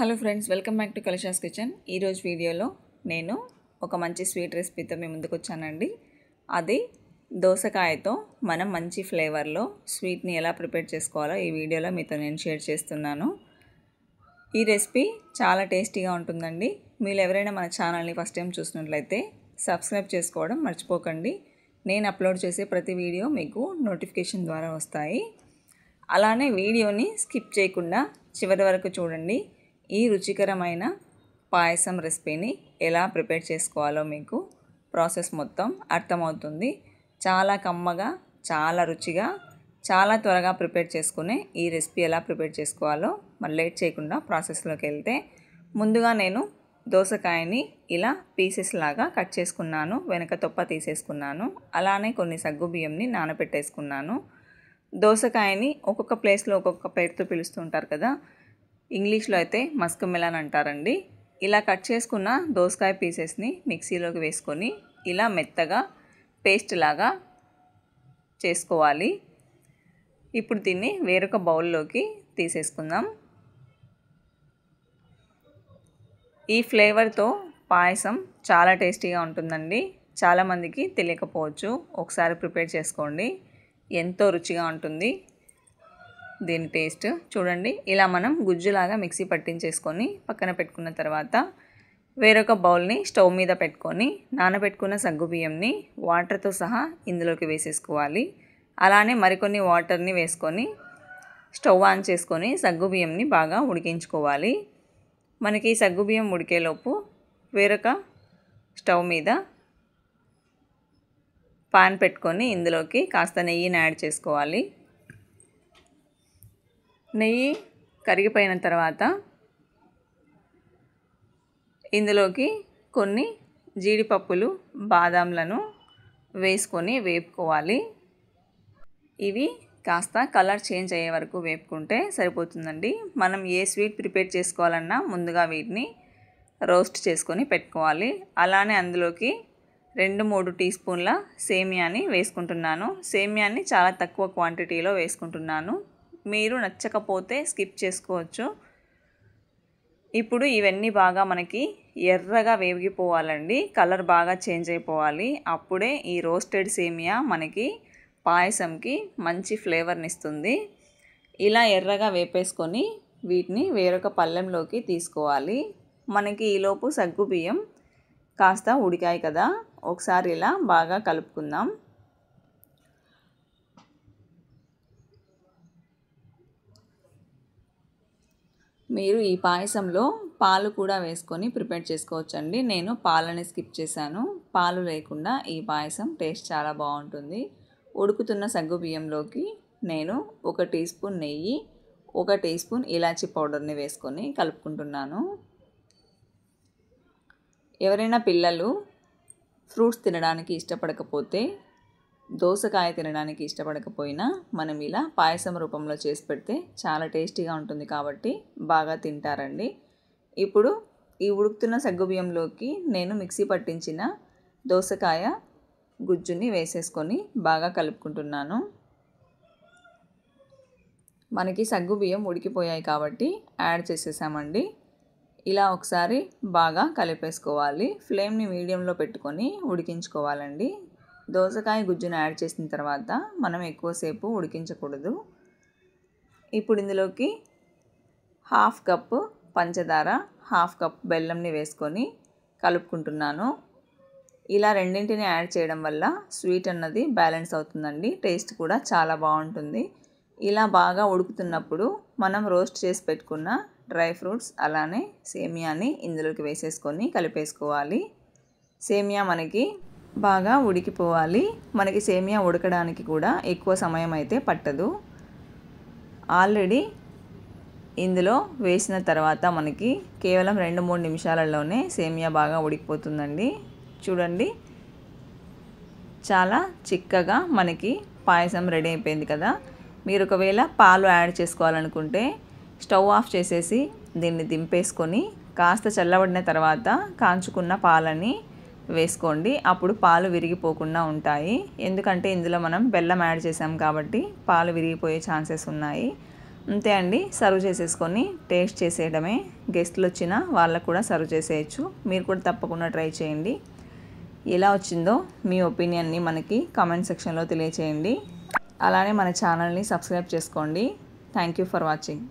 hello friends welcome back to కలిషాస్ kitchen ఈరోజు వీడియోలో నేను ఒక మంచి స్వీట్ రెసిపీతో మీ ముందుకు వచ్చానండి అది దోసకాయతో మనం మంచి ఫ్లేవర్లో స్వీట్ని ఎలా ప్రిపేర్ చేసుకోవాలో ఈ వీడియోలో మీతో నేను షేర్ చేస్తున్నాను ఈ రెసిపీ చాలా టేస్టీగా ఉంటుందండి మీరు ఎవరైనా మన ఛానల్ని ఫస్ట్ టైం చూసినట్లయితే సబ్స్క్రైబ్ చేసుకోవడం మర్చిపోకండి నేను అప్లోడ్ చేసే ప్రతి వీడియో మీకు నోటిఫికేషన్ ద్వారా వస్తాయి అలానే వీడియోని స్కిప్ చేయకుండా చివరి వరకు చూడండి ఈ రుచికరమైన పాయసం రెసిపీని ఎలా ప్రిపేర్ చేసుకోవాలో మీకు ప్రాసెస్ మొత్తం అర్థమవుతుంది చాలా కమ్మగా చాలా రుచిగా చాలా త్వరగా ప్రిపేర్ చేసుకునే ఈ రెసిపీ ఎలా ప్రిపేర్ చేసుకోవాలో మరి లేట్ చేయకుండా ప్రాసెస్లోకి వెళ్తే ముందుగా నేను దోసకాయని ఇలా పీసెస్ లాగా కట్ చేసుకున్నాను వెనక తొప్ప తీసేసుకున్నాను అలానే కొన్ని సగ్గు బియ్యంని నానబెట్టేసుకున్నాను దోసకాయని ఒక్కొక్క ప్లేస్లో ఒక్కొక్క పేరుతో పిలుస్తుంటారు కదా ఇంగ్లీష్లో అయితే మస్క్ అంటారండి ఇలా కట్ చేసుకున్న దోసకాయ పీసెస్ని మిక్సీలోకి వేసుకొని ఇలా మెత్తగా పేస్ట్ లాగా చేసుకోవాలి ఇప్పుడు దీన్ని వేరొక బౌల్లోకి తీసేసుకుందాం ఈ ఫ్లేవర్తో పాయసం చాలా టేస్టీగా ఉంటుందండి చాలామందికి తెలియకపోవచ్చు ఒకసారి ప్రిపేర్ చేసుకోండి ఎంతో రుచిగా ఉంటుంది దీని టేస్ట్ చూడండి ఇలా మనం గుజ్జులాగా మిక్సీ పట్టించేసుకొని పక్కన పెట్టుకున్న తర్వాత వేరొక బౌల్ని స్టవ్ మీద పెట్టుకొని నానబెట్టుకున్న సగ్గుబియ్యంని వాటర్తో సహా ఇందులోకి వేసేసుకోవాలి అలానే మరికొన్ని వాటర్ని వేసుకొని స్టవ్ ఆన్ చేసుకొని సగ్గుబియ్యంని బాగా ఉడికించుకోవాలి మనకి సగ్గుబియ్యం ఉడికేలోపు వేరొక స్టవ్ మీద పాన్ పెట్టుకొని ఇందులోకి కాస్త నెయ్యిని యాడ్ చేసుకోవాలి నెయ్యి కరిగిపోయిన తర్వాత ఇందులోకి కొన్ని జీడిపప్పులు బాదాంలను వేసుకొని వేపుకోవాలి ఇవి కాస్త కలర్ చేంజ్ అయ్యే వరకు వేపుకుంటే సరిపోతుందండి మనం ఏ స్వీట్ ప్రిపేర్ చేసుకోవాలన్నా ముందుగా వీటిని రోస్ట్ చేసుకొని పెట్టుకోవాలి అలానే అందులోకి రెండు మూడు టీ స్పూన్ల సేమియాని వేసుకుంటున్నాను సేమియాని చాలా తక్కువ క్వాంటిటీలో వేసుకుంటున్నాను మీరు నచ్చకపోతే స్కిప్ చేసుకోవచ్చు ఇప్పుడు ఇవన్నీ బాగా మనకి ఎర్రగా వేగిపోవాలండి కలర్ బాగా చేంజ్ అయిపోవాలి అప్పుడే ఈ రోస్టెడ్ సేమియా మనకి పాయసంకి మంచి ఫ్లేవర్ని ఇస్తుంది ఇలా ఎర్రగా వేపేసుకొని వీటిని వేరొక పళ్ళెంలోకి తీసుకోవాలి మనకి ఈలోపు సగ్గు బియ్యం కాస్త ఉడికాయి కదా ఒకసారి ఇలా బాగా కలుపుకుందాం మీరు ఈ పాయసంలో పాలు కూడా వేసుకొని ప్రిపేర్ చేసుకోవచ్చండి నేను పాలని స్కిప్ చేశాను పాలు లేకుండా ఈ పాయసం టేస్ట్ చాలా బాగుంటుంది ఉడుకుతున్న సగ్గు బియ్యంలోకి నేను ఒక టీ స్పూన్ నెయ్యి ఒక టీ స్పూన్ ఇలాచి పౌడర్ని వేసుకొని కలుపుకుంటున్నాను ఎవరైనా పిల్లలు ఫ్రూట్స్ తినడానికి ఇష్టపడకపోతే దోసకాయ తినడానికి ఇష్టపడకపోయినా మనం ఇలా పాయసం రూపంలో చేసి పెడితే చాలా టేస్టీగా ఉంటుంది కాబట్టి బాగా తింటారండి ఇప్పుడు ఈ ఉడుకుతున్న సగ్గుబియ్యంలోకి నేను మిక్సీ పట్టించిన దోసకాయ గుజ్జుని వేసేసుకొని బాగా కలుపుకుంటున్నాను మనకి సగ్గు బియ్యం ఉడికిపోయాయి కాబట్టి యాడ్ చేసేసామండి ఇలా ఒకసారి బాగా కలిపేసుకోవాలి ఫ్లేమ్ని మీడియంలో పెట్టుకొని ఉడికించుకోవాలండి దోసకాయ గుజ్జును యాడ్ చేసిన తర్వాత మనం ఎక్కువసేపు ఉడికించకూడదు ఇప్పుడు ఇందులోకి హాఫ్ కప్పు పంచదార హాఫ్ కప్ బెల్లంని వేసుకొని కలుపుకుంటున్నాను ఇలా రెండింటిని యాడ్ చేయడం వల్ల స్వీట్ అన్నది బ్యాలెన్స్ అవుతుందండి టేస్ట్ కూడా చాలా బాగుంటుంది ఇలా బాగా ఉడుకుతున్నప్పుడు మనం రోస్ట్ చేసి పెట్టుకున్న డ్రై ఫ్రూట్స్ అలానే సేమియాని ఇందులోకి వేసేసుకొని కలిపేసుకోవాలి సేమియా మనకి బాగా ఉడికిపోవాలి మనకి సేమియా ఉడకడానికి కూడా ఎక్కువ సమయం అయితే పట్టదు ఆల్రెడీ ఇందులో వేసిన తర్వాత మనకి కేవలం రెండు మూడు నిమిషాలలోనే సేమియా బాగా ఉడికిపోతుందండి చూడండి చాలా చిక్కగా మనకి పాయసం రెడీ అయిపోయింది కదా మీరు ఒకవేళ పాలు యాడ్ చేసుకోవాలనుకుంటే స్టవ్ ఆఫ్ చేసేసి దీన్ని దింపేసుకొని కాస్త చల్లబడిన తర్వాత కాంచుకున్న పాలని వేసుకోండి అప్పుడు పాలు విరిగిపోకుండా ఉంటాయి ఎందుకంటే ఇందులో మనం బెల్లం యాడ్ చేసాం కాబట్టి పాలు విరిగిపోయే ఛాన్సెస్ ఉన్నాయి అంతే అండి సర్వ్ చేసేసుకొని టేస్ట్ చేసేయడమే గెస్ట్లు వచ్చినా వాళ్ళకు కూడా సర్వ్ చేసేయచ్చు మీరు కూడా తప్పకుండా ట్రై చేయండి ఎలా వచ్చిందో మీ ఒపీనియన్ని మనకి కామెంట్ సెక్షన్లో తెలియచేయండి అలానే మన ఛానల్ని సబ్స్క్రైబ్ చేసుకోండి థ్యాంక్ యూ ఫర్ వాచింగ్